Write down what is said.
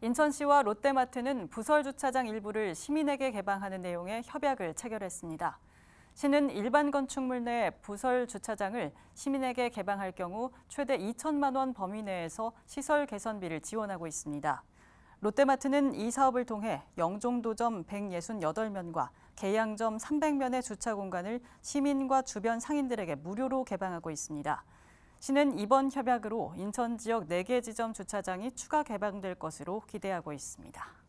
인천시와 롯데마트는 부설 주차장 일부를 시민에게 개방하는 내용의 협약을 체결했습니다. 시는 일반 건축물 내 부설 주차장을 시민에게 개방할 경우 최대 2천만 원 범위 내에서 시설 개선비를 지원하고 있습니다. 롯데마트는 이 사업을 통해 영종도점 168면과 계양점 300면의 주차 공간을 시민과 주변 상인들에게 무료로 개방하고 있습니다. 시는 이번 협약으로 인천 지역 4개 지점 주차장이 추가 개방될 것으로 기대하고 있습니다.